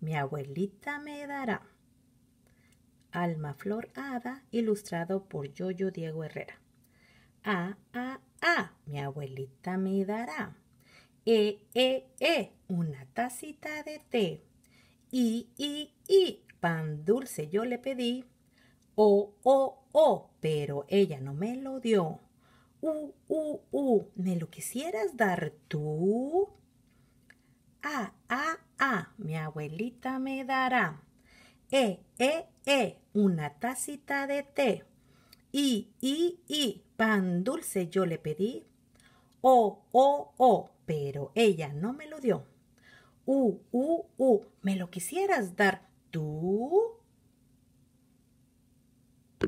Mi abuelita me dará. Alma Flor Hada, ilustrado por Yoyo Diego Herrera. A, A, A, mi abuelita me dará. E, E, E, una tacita de té. I, I, I, pan dulce yo le pedí. O, O, O, pero ella no me lo dio. U, U, U, ¿me lo quisieras dar tú? A, A, Ah, mi abuelita me dará. E, E, E, una tacita de té. I, I, I, pan dulce yo le pedí. O, O, O, pero ella no me lo dio. U, U, U, me lo quisieras dar tú.